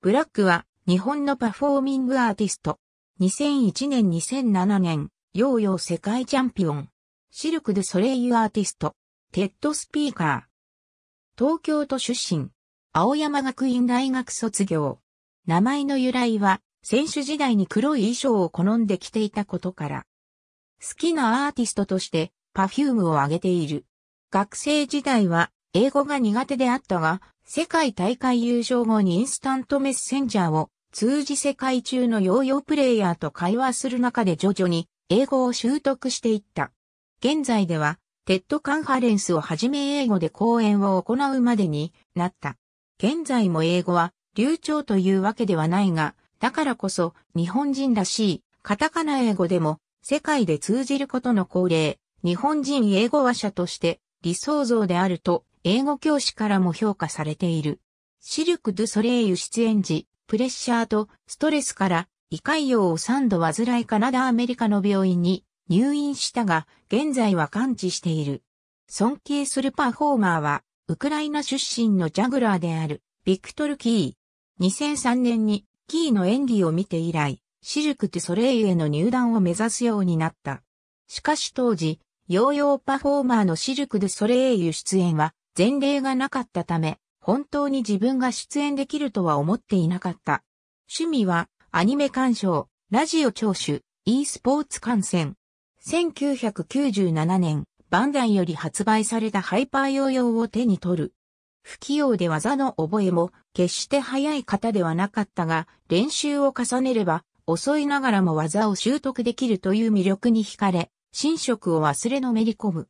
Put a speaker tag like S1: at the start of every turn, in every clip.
S1: ブラックは日本のパフォーミングアーティスト。2001年2007年、ヨーヨー世界チャンピオン。シルク・ドゥ・ソレイユアーティスト。テッド・スピーカー。東京都出身。青山学院大学卒業。名前の由来は、選手時代に黒い衣装を好んで着ていたことから。好きなアーティストとして、パフュームを上げている。学生時代は、英語が苦手であったが、世界大会優勝後にインスタントメッセンジャーを通じ世界中のヨーヨープレイヤーと会話する中で徐々に英語を習得していった。現在では、テッドカンファレンスをはじめ英語で講演を行うまでになった。現在も英語は流暢というわけではないが、だからこそ日本人らしいカタカナ英語でも世界で通じることの恒例、日本人英語話者として理想像であると英語教師からも評価されている。シルク・ドゥ・ソレイユ出演時、プレッシャーとストレスから胃潰瘍を3度患いカナダアメリカの病院に入院したが、現在は完治している。尊敬するパフォーマーは、ウクライナ出身のジャグラーである、ビクトル・キー。2003年に、キーの演技を見て以来、シルク・ドゥ・ソレイユへの入団を目指すようになった。しかし当時、ヨーヨーパフォーマーのシルク・ドゥ・ソレイユ出演は、前例がなかったため、本当に自分が出演できるとは思っていなかった。趣味は、アニメ鑑賞、ラジオ聴取、e スポーツ観戦。1997年、バンダイより発売されたハイパーヨーヨーを手に取る。不器用で技の覚えも決して早い方ではなかったが、練習を重ねれば遅いながらも技を習得できるという魅力に惹かれ、新職を忘れのめり込む。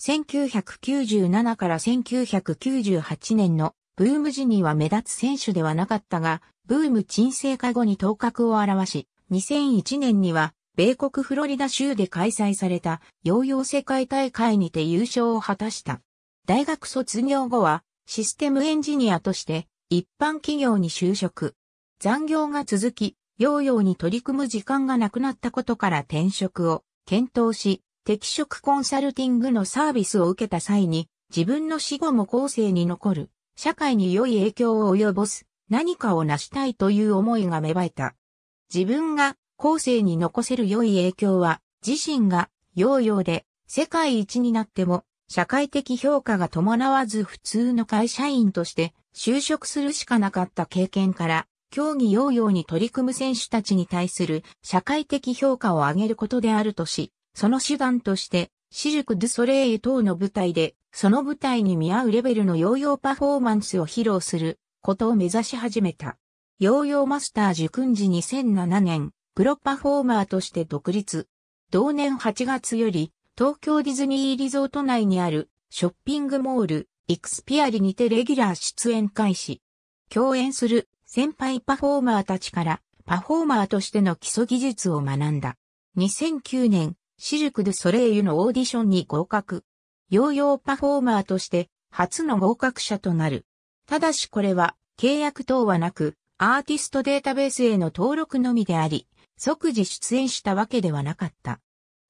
S1: 1997から1998年のブーム時には目立つ選手ではなかったが、ブーム沈静化後に頭角を表し、2001年には米国フロリダ州で開催されたヨーヨー世界大会にて優勝を果たした。大学卒業後はシステムエンジニアとして一般企業に就職。残業が続き、ヨーヨーに取り組む時間がなくなったことから転職を検討し、適職コンサルティングのサービスを受けた際に、自分の死後も後世に残る、社会に良い影響を及ぼす、何かを成したいという思いが芽生えた。自分が後世に残せる良い影響は、自身が、ヨーヨーで、世界一になっても、社会的評価が伴わず普通の会社員として就職するしかなかった経験から、競技ヨーに取り組む選手たちに対する社会的評価を上げることであるとし、その手段として、シルク・ドゥ・ソレイユ等の舞台で、その舞台に見合うレベルのヨーヨーパフォーマンスを披露することを目指し始めた。ヨーヨーマスター受訓時2007年、プロパフォーマーとして独立。同年8月より、東京ディズニーリゾート内にあるショッピングモール、イクスピアリにてレギュラー出演開始。共演する先輩パフォーマーたちからパフォーマーとしての基礎技術を学んだ。2009年、シルク・ドゥ・ソレイユのオーディションに合格。ヨーヨーパフォーマーとして初の合格者となる。ただしこれは契約等はなく、アーティストデータベースへの登録のみであり、即時出演したわけではなかった。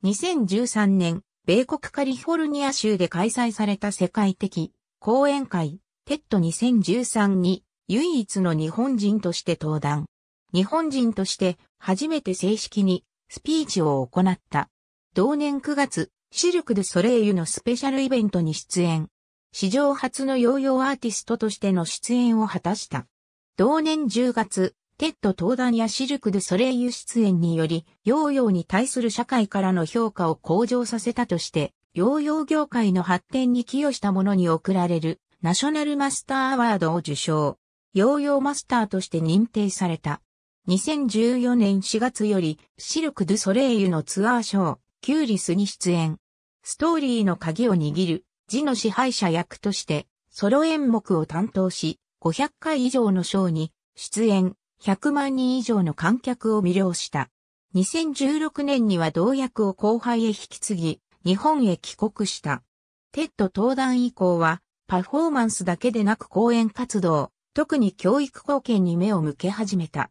S1: 2013年、米国カリフォルニア州で開催された世界的講演会、テッド2013に唯一の日本人として登壇。日本人として初めて正式にスピーチを行った。同年9月、シルク・ドゥ・ソレイユのスペシャルイベントに出演。史上初のヨーヨーアーティストとしての出演を果たした。同年10月、テッド登壇やシルク・ドゥ・ソレイユ出演により、ヨーヨーに対する社会からの評価を向上させたとして、ヨーヨー業界の発展に寄与した者に贈られる、ナショナルマスターアワードを受賞。ヨーヨーマスターとして認定された。2014年4月より、シルク・ドゥ・ソレイユのツアーショー、キューリスに出演。ストーリーの鍵を握る、字の支配者役として、ソロ演目を担当し、500回以上のショーに出演、100万人以上の観客を魅了した。2016年には同役を後輩へ引き継ぎ、日本へ帰国した。テッド登壇以降は、パフォーマンスだけでなく講演活動、特に教育貢献に目を向け始めた。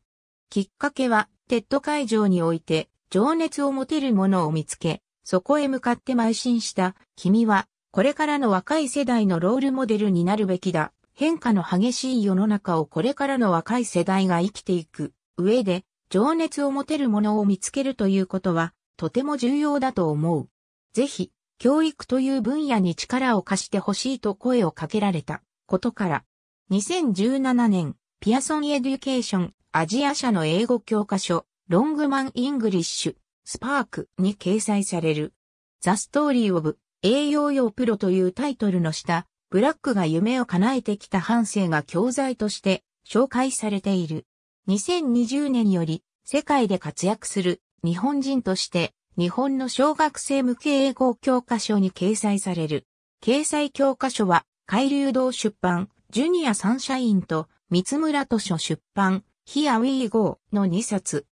S1: きっかけは、テッド会場において、情熱を持てるものを見つけ、そこへ向かって邁進した、君は、これからの若い世代のロールモデルになるべきだ。変化の激しい世の中をこれからの若い世代が生きていく上で、情熱を持てるものを見つけるということは、とても重要だと思う。ぜひ、教育という分野に力を貸してほしいと声をかけられたことから、2017年、ピアソンエデュケーションアジア社の英語教科書、ロングマン・イングリッシュ、スパークに掲載される。ザ・ストーリー・オブ・栄養用プロというタイトルの下、ブラックが夢を叶えてきた半生が教材として紹介されている。2020年より世界で活躍する日本人として日本の小学生向け英語教科書に掲載される。掲載教科書は海流堂出版、ジュニアサンシャインと三村図書出版、ヒアウィーゴーの2冊、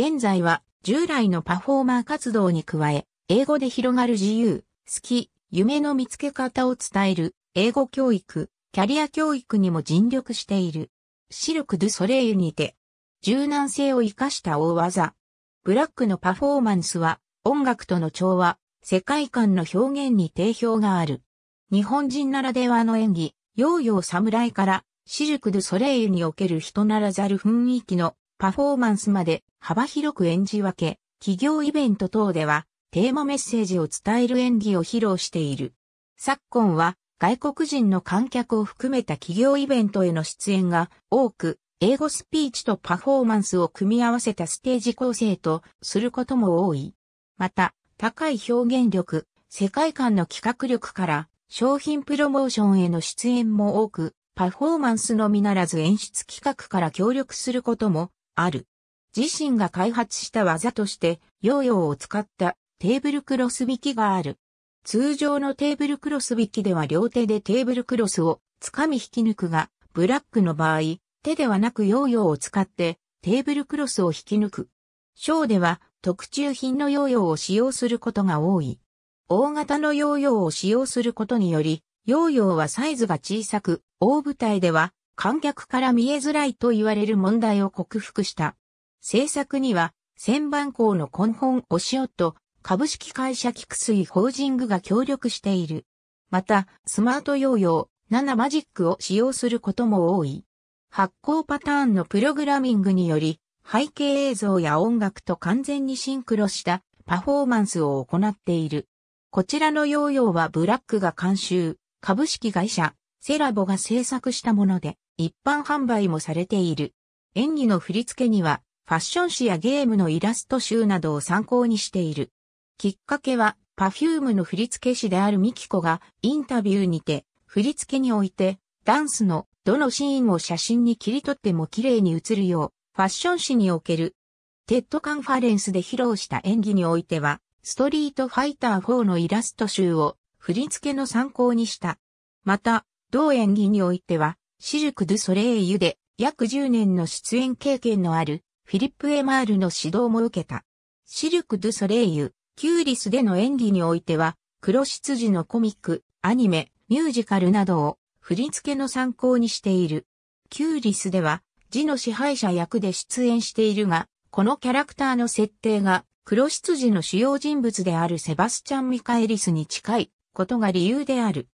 S1: 現在は従来のパフォーマー活動に加え、英語で広がる自由、好き、夢の見つけ方を伝える、英語教育、キャリア教育にも尽力している。シルク・ドゥ・ソレイユにて、柔軟性を活かした大技。ブラックのパフォーマンスは、音楽との調和、世界観の表現に定評がある。日本人ならではの演技、ヨーヨー侍から、シルク・ドゥ・ソレイユにおける人ならざる雰囲気のパフォーマンスまで幅広く演じ分け、企業イベント等ではテーマメッセージを伝える演技を披露している。昨今は外国人の観客を含めた企業イベントへの出演が多く、英語スピーチとパフォーマンスを組み合わせたステージ構成とすることも多い。また、高い表現力、世界観の企画力から商品プロモーションへの出演も多く、パフォーマンスのみならず演出企画から協力することもある。自身が開発した技として、ヨーヨーを使ったテーブルクロス引きがある。通常のテーブルクロス引きでは両手でテーブルクロスを掴み引き抜くが、ブラックの場合、手ではなくヨーヨーを使ってテーブルクロスを引き抜く。ショーでは特注品のヨーヨーを使用することが多い。大型のヨーヨーを使用することにより、ヨーヨーはサイズが小さく、大舞台では観客から見えづらいと言われる問題を克服した。制作には、千番校の根本お塩と株式会社菊水ホージングが協力している。また、スマートヨーヨー7マジックを使用することも多い。発行パターンのプログラミングにより、背景映像や音楽と完全にシンクロしたパフォーマンスを行っている。こちらのヨーヨーはブラックが監修、株式会社セラボが制作したもので、一般販売もされている。演技の振り付けには、ファッション誌やゲームのイラスト集などを参考にしている。きっかけは、パフュームの振付師であるミキコが、インタビューにて、振り付けにおいて、ダンスのどのシーンを写真に切り取っても綺麗に映るよう、ファッション誌における、テッドカンファレンスで披露した演技においては、ストリートファイター4のイラスト集を振り付けの参考にした。また、同演技においては、シルク・ドゥ・ソレイユで約10年の出演経験のあるフィリップ・エマールの指導も受けた。シルク・ドゥ・ソレイユ、キューリスでの演技においては、黒執事のコミック、アニメ、ミュージカルなどを振り付けの参考にしている。キューリスでは、字の支配者役で出演しているが、このキャラクターの設定が、黒執事の主要人物であるセバスチャン・ミカエリスに近いことが理由である。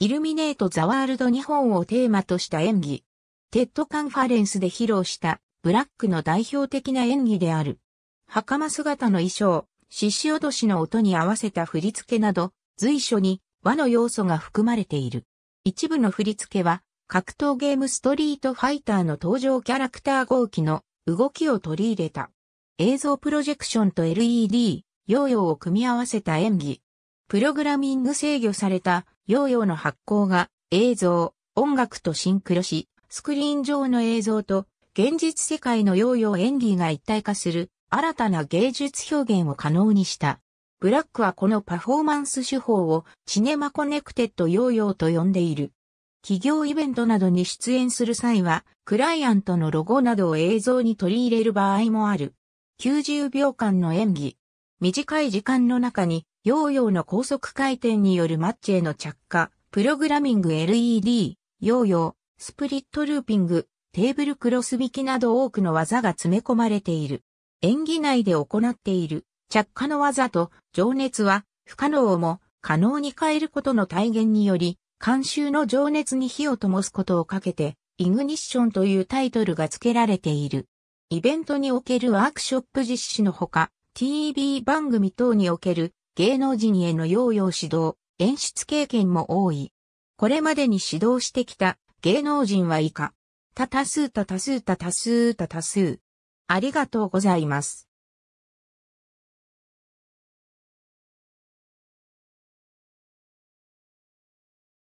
S1: イルミネート・ザ・ワールド・日本をテーマとした演技。テッドカンファレンスで披露したブラックの代表的な演技である。袴姿の衣装、獅子落としの音に合わせた振り付けなど、随所に和の要素が含まれている。一部の振り付けは、格闘ゲームストリートファイターの登場キャラクター号機の動きを取り入れた。映像プロジェクションと LED、ヨーヨーを組み合わせた演技。プログラミング制御されたヨーヨーの発光が映像、音楽とシンクロし、スクリーン上の映像と現実世界のヨーヨー演技が一体化する新たな芸術表現を可能にした。ブラックはこのパフォーマンス手法をシネマコネクテッドヨーヨーと呼んでいる。企業イベントなどに出演する際は、クライアントのロゴなどを映像に取り入れる場合もある。90秒間の演技。短い時間の中にヨーヨーの高速回転によるマッチへの着火、プログラミング LED、ヨーヨー、スプリットルーピング、テーブルクロス引きなど多くの技が詰め込まれている。演技内で行っている着火の技と情熱は不可能をも可能に変えることの体現により、監修の情熱に火を灯すことをかけて、イグニッションというタイトルが付けられている。イベントにおけるワークショップ実施のほか、TV 番組等における芸能人への養養指導、演出経験も多い。これまでに指導してきた芸能人は以下。たたすうたたすうたたすうたたすありがとうございます。